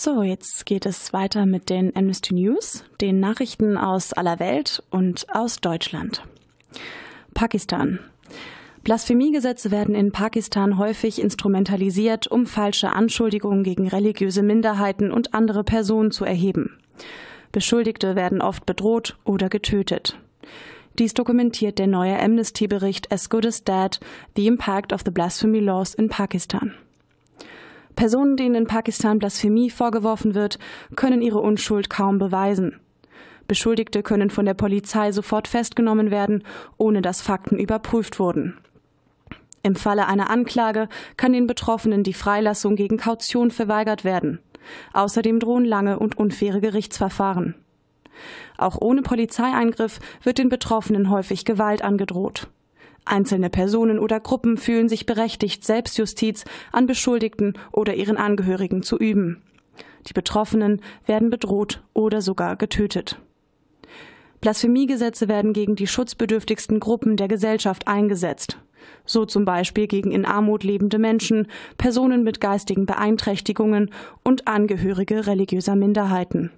So, jetzt geht es weiter mit den Amnesty News, den Nachrichten aus aller Welt und aus Deutschland. Pakistan. Blasphemiegesetze werden in Pakistan häufig instrumentalisiert, um falsche Anschuldigungen gegen religiöse Minderheiten und andere Personen zu erheben. Beschuldigte werden oft bedroht oder getötet. Dies dokumentiert der neue Amnesty-Bericht As Good as Dead, The Impact of the Blasphemy Laws in Pakistan. Personen, denen in Pakistan Blasphemie vorgeworfen wird, können ihre Unschuld kaum beweisen. Beschuldigte können von der Polizei sofort festgenommen werden, ohne dass Fakten überprüft wurden. Im Falle einer Anklage kann den Betroffenen die Freilassung gegen Kaution verweigert werden. Außerdem drohen lange und unfaire Gerichtsverfahren. Auch ohne Polizeieingriff wird den Betroffenen häufig Gewalt angedroht. Einzelne Personen oder Gruppen fühlen sich berechtigt, Selbstjustiz an Beschuldigten oder ihren Angehörigen zu üben. Die Betroffenen werden bedroht oder sogar getötet. Blasphemiegesetze werden gegen die schutzbedürftigsten Gruppen der Gesellschaft eingesetzt, so zum Beispiel gegen in Armut lebende Menschen, Personen mit geistigen Beeinträchtigungen und Angehörige religiöser Minderheiten.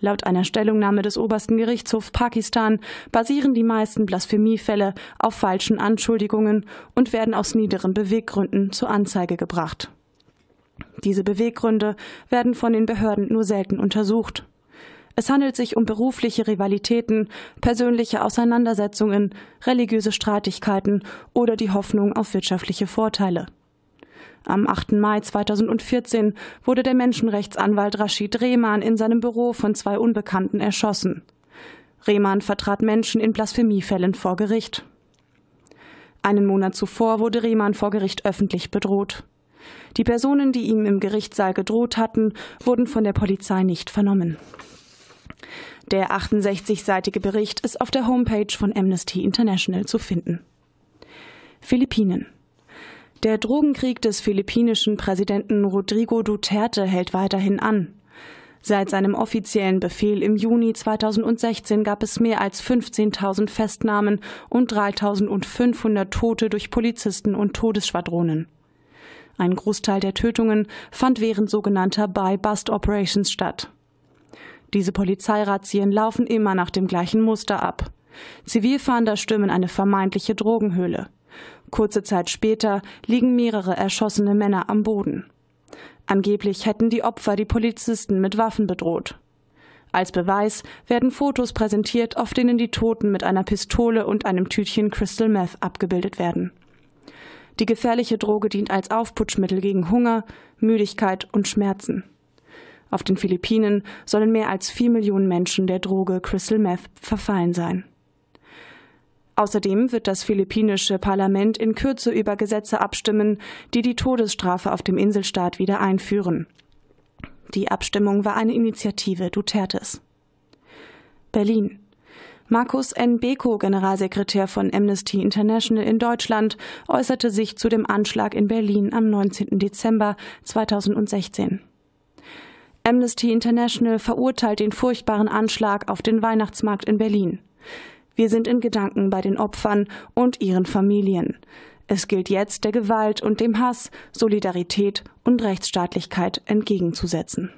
Laut einer Stellungnahme des obersten Gerichtshofs Pakistan basieren die meisten Blasphemiefälle auf falschen Anschuldigungen und werden aus niederen Beweggründen zur Anzeige gebracht. Diese Beweggründe werden von den Behörden nur selten untersucht. Es handelt sich um berufliche Rivalitäten, persönliche Auseinandersetzungen, religiöse Streitigkeiten oder die Hoffnung auf wirtschaftliche Vorteile. Am 8. Mai 2014 wurde der Menschenrechtsanwalt Rashid Rehman in seinem Büro von zwei Unbekannten erschossen. Rehman vertrat Menschen in Blasphemiefällen vor Gericht. Einen Monat zuvor wurde Rehman vor Gericht öffentlich bedroht. Die Personen, die ihm im Gerichtssaal gedroht hatten, wurden von der Polizei nicht vernommen. Der 68-seitige Bericht ist auf der Homepage von Amnesty International zu finden. Philippinen. Der Drogenkrieg des philippinischen Präsidenten Rodrigo Duterte hält weiterhin an. Seit seinem offiziellen Befehl im Juni 2016 gab es mehr als 15.000 Festnahmen und 3.500 Tote durch Polizisten und Todesschwadronen. Ein Großteil der Tötungen fand während sogenannter Buy-Bust-Operations statt. Diese Polizeirazzien laufen immer nach dem gleichen Muster ab. Zivilfahnder stürmen eine vermeintliche Drogenhöhle. Kurze Zeit später liegen mehrere erschossene Männer am Boden. Angeblich hätten die Opfer die Polizisten mit Waffen bedroht. Als Beweis werden Fotos präsentiert, auf denen die Toten mit einer Pistole und einem Tütchen Crystal Meth abgebildet werden. Die gefährliche Droge dient als Aufputschmittel gegen Hunger, Müdigkeit und Schmerzen. Auf den Philippinen sollen mehr als vier Millionen Menschen der Droge Crystal Meth verfallen sein. Außerdem wird das philippinische Parlament in Kürze über Gesetze abstimmen, die die Todesstrafe auf dem Inselstaat wieder einführen. Die Abstimmung war eine Initiative Dutertes. Berlin. Markus N. Beko, Generalsekretär von Amnesty International in Deutschland, äußerte sich zu dem Anschlag in Berlin am 19. Dezember 2016. Amnesty International verurteilt den furchtbaren Anschlag auf den Weihnachtsmarkt in Berlin. Wir sind in Gedanken bei den Opfern und ihren Familien. Es gilt jetzt, der Gewalt und dem Hass Solidarität und Rechtsstaatlichkeit entgegenzusetzen.